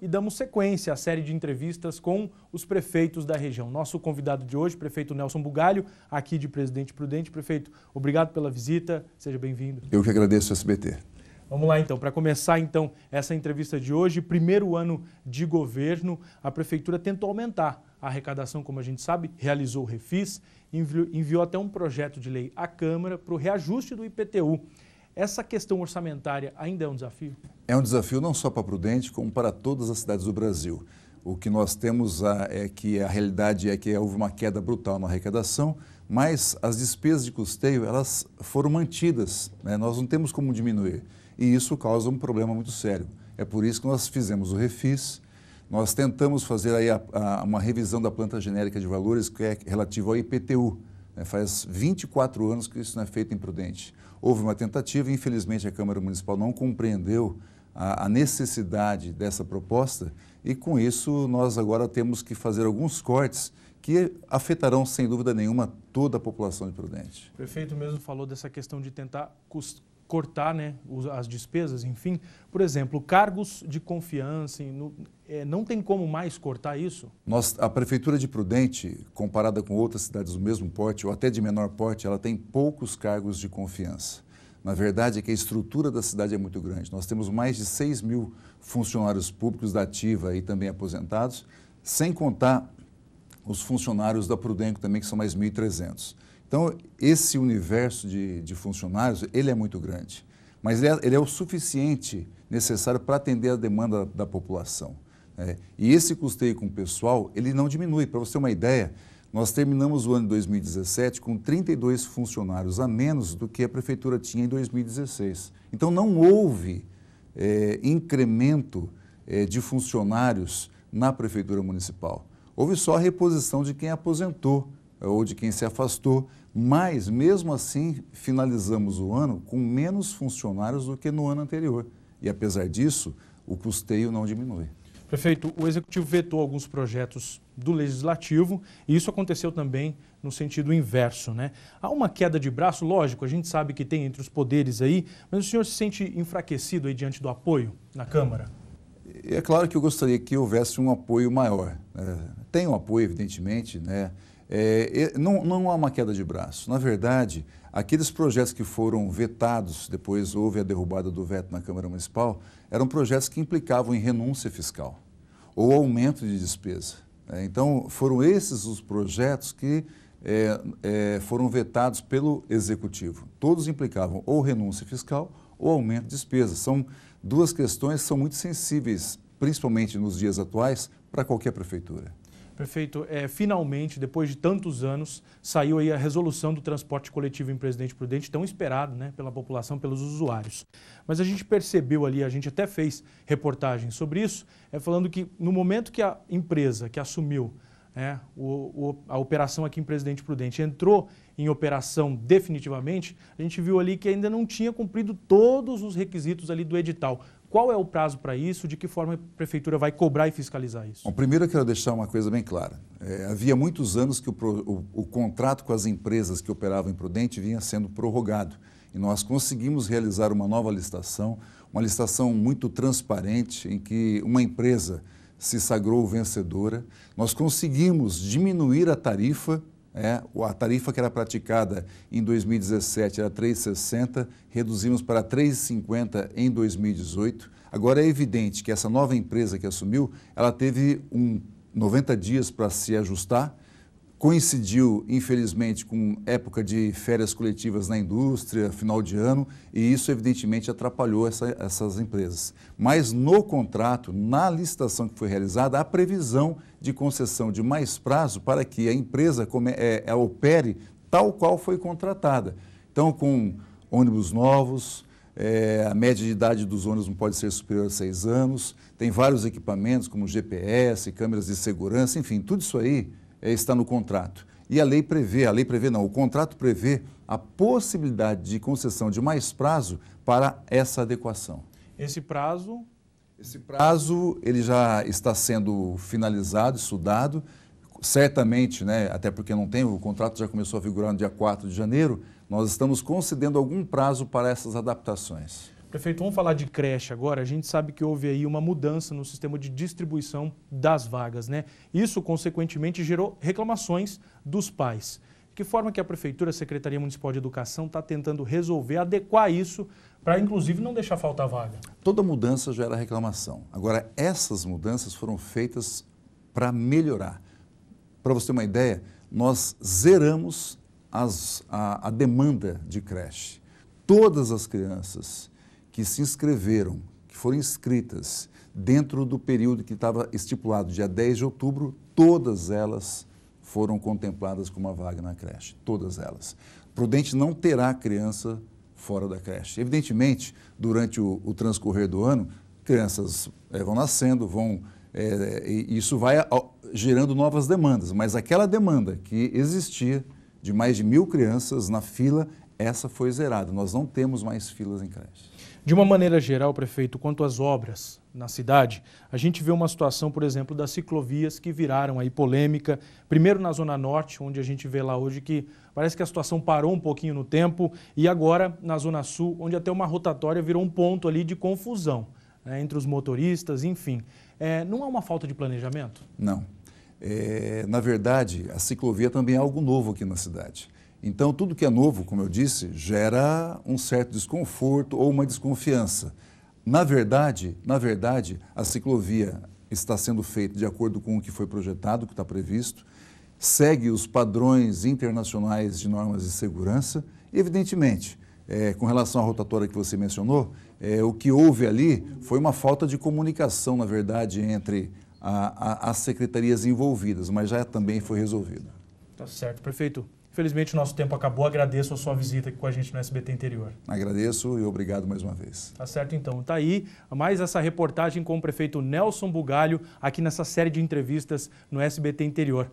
e damos sequência à série de entrevistas com os prefeitos da região. Nosso convidado de hoje, prefeito Nelson Bugalho, aqui de Presidente Prudente. Prefeito, obrigado pela visita, seja bem-vindo. Eu que agradeço o SBT. Vamos lá então, para começar então essa entrevista de hoje, primeiro ano de governo, a prefeitura tentou aumentar a arrecadação, como a gente sabe, realizou o refis, enviou, enviou até um projeto de lei à Câmara para o reajuste do IPTU. Essa questão orçamentária ainda é um desafio? É um desafio não só para Prudente, como para todas as cidades do Brasil. O que nós temos é que a realidade é que houve uma queda brutal na arrecadação, mas as despesas de custeio elas foram mantidas, né? nós não temos como diminuir. E isso causa um problema muito sério. É por isso que nós fizemos o refis, nós tentamos fazer aí a, a, uma revisão da planta genérica de valores que é relativa ao IPTU. Né? Faz 24 anos que isso não é feito em Prudente. Houve uma tentativa, infelizmente a Câmara Municipal não compreendeu a, a necessidade dessa proposta e com isso nós agora temos que fazer alguns cortes que afetarão, sem dúvida nenhuma, toda a população de Prudente. O prefeito mesmo falou dessa questão de tentar cortar né, as despesas, enfim. Por exemplo, cargos de confiança, é, não tem como mais cortar isso? Nós, a Prefeitura de Prudente, comparada com outras cidades do mesmo porte, ou até de menor porte, ela tem poucos cargos de confiança. Na verdade, é que a estrutura da cidade é muito grande. Nós temos mais de 6 mil funcionários públicos da ativa e também aposentados, sem contar os funcionários da Prudenco também, que são mais 1.300. Então, esse universo de, de, funcionários, ele é muito grande, mas ele é, ele é o suficiente necessário para atender a demanda da, população. É, e esse custeio com o pessoal, ele não diminui. Para você ter uma ideia, nós terminamos o ano de 2017 com 32 funcionários a menos do que a prefeitura tinha em 2016. Então não houve é, incremento é, de funcionários na prefeitura municipal. Houve só a reposição de quem aposentou eh, ou de quem se afastou, mas mesmo assim finalizamos o ano com menos funcionários do que no ano anterior. E apesar disso, o custeio não diminui. Prefeito, o Executivo vetou alguns projetos do Legislativo e isso aconteceu também no sentido inverso, né? Há uma queda de braço, lógico, a gente sabe que tem entre os poderes aí, mas o senhor se sente enfraquecido aí diante do apoio na Câmara? É claro que eu gostaria que houvesse um apoio maior. É, tem um apoio, evidentemente, né? É, não, não há uma queda de braço. Na verdade, aqueles projetos que foram vetados, depois houve a derrubada do veto na Câmara Municipal, eram projetos que implicavam em renúncia fiscal ou aumento de despesa. É, então, foram esses os projetos que é, é, foram vetados pelo Executivo. Todos implicavam ou renúncia fiscal ou aumento de despesa. São duas questões que são muito sensíveis, principalmente nos dias atuais, para qualquer prefeitura. Prefeito, é, finalmente, depois de tantos anos, saiu aí a resolução do transporte coletivo em Presidente Prudente, tão esperado né, pela população, pelos usuários. Mas a gente percebeu ali, a gente até fez reportagem sobre isso, é, falando que no momento que a empresa que assumiu é, o, o, a operação aqui em Presidente Prudente entrou em operação definitivamente, a gente viu ali que ainda não tinha cumprido todos os requisitos ali do edital. Qual é o prazo para isso? De que forma a prefeitura vai cobrar e fiscalizar isso? Bom, primeiro eu quero deixar uma coisa bem clara. É, havia muitos anos que o, o, o, contrato com as empresas que operavam em Prudente vinha sendo prorrogado. E nós conseguimos realizar uma nova licitação, uma licitação muito transparente, em que uma empresa se sagrou vencedora. Nós conseguimos diminuir a tarifa é, a tarifa que era praticada em 2017 era 3,60, reduzimos para 3,50 em 2018. Agora é evidente que essa nova empresa que assumiu, ela teve um 90 dias para se ajustar coincidiu, infelizmente, com época de férias coletivas na indústria, final de ano, e isso, evidentemente, atrapalhou essa, essas empresas. Mas no contrato, na licitação que foi realizada, há previsão de concessão de mais prazo para que a empresa come, é, é, opere tal qual foi contratada. Então, com ônibus novos, é, a média de idade dos ônibus não pode ser superior a seis anos, tem vários equipamentos, como GPS, câmeras de segurança, enfim, tudo isso aí é, está no contrato. E a lei prevê, a lei prevê não, o contrato prevê a possibilidade de concessão de mais prazo para essa adequação. Esse prazo? Esse prazo ele já está sendo finalizado, estudado, certamente, né, até porque não tem, o contrato já começou a figurar no dia 4 de janeiro, nós estamos concedendo algum prazo para essas adaptações. Prefeito, vamos falar de creche agora. A gente sabe que houve aí uma mudança no sistema de distribuição das vagas, né? Isso, consequentemente, gerou reclamações dos pais. De que forma que a Prefeitura, a Secretaria Municipal de Educação, está tentando resolver, adequar isso para, inclusive, não deixar faltar vaga? Toda mudança gera reclamação. Agora, essas mudanças foram feitas para melhorar. Para você ter uma ideia, nós zeramos as, a, a demanda de creche. Todas as crianças que se inscreveram, que foram inscritas dentro do período que estava estipulado, dia 10 de outubro, todas elas foram contempladas com uma vaga na creche, todas elas. Prudente não terá criança fora da creche. Evidentemente, durante o, o transcorrer do ano, crianças é, vão nascendo, vão é, isso vai gerando novas demandas, mas aquela demanda que existia de mais de mil crianças na fila, essa foi zerada. Nós não temos mais filas em creche. De uma maneira geral, prefeito, quanto às obras na cidade, a gente vê uma situação, por exemplo, das ciclovias que viraram aí polêmica, primeiro na Zona Norte, onde a gente vê lá hoje que parece que a situação parou um pouquinho no tempo, e agora na Zona Sul, onde até uma rotatória virou um ponto ali de confusão né, entre os motoristas, enfim. É, não há uma falta de planejamento? Não. É, na verdade, a ciclovia também é algo novo aqui na cidade. Então, tudo que é novo, como eu disse, gera um certo desconforto ou uma desconfiança. Na verdade, na verdade, a ciclovia está sendo feita de acordo com o que foi projetado, o que está previsto, segue os padrões internacionais de normas de segurança. evidentemente, é, com relação à rotatória que você mencionou, é, o que houve ali foi uma falta de comunicação, na verdade, entre a, a, as secretarias envolvidas, mas já também foi resolvido. Tá certo, prefeito. Felizmente o nosso tempo acabou. Agradeço a sua visita aqui com a gente no SBT Interior. Agradeço e obrigado mais uma vez. Tá certo então. Tá aí mais essa reportagem com o prefeito Nelson Bugalho aqui nessa série de entrevistas no SBT Interior.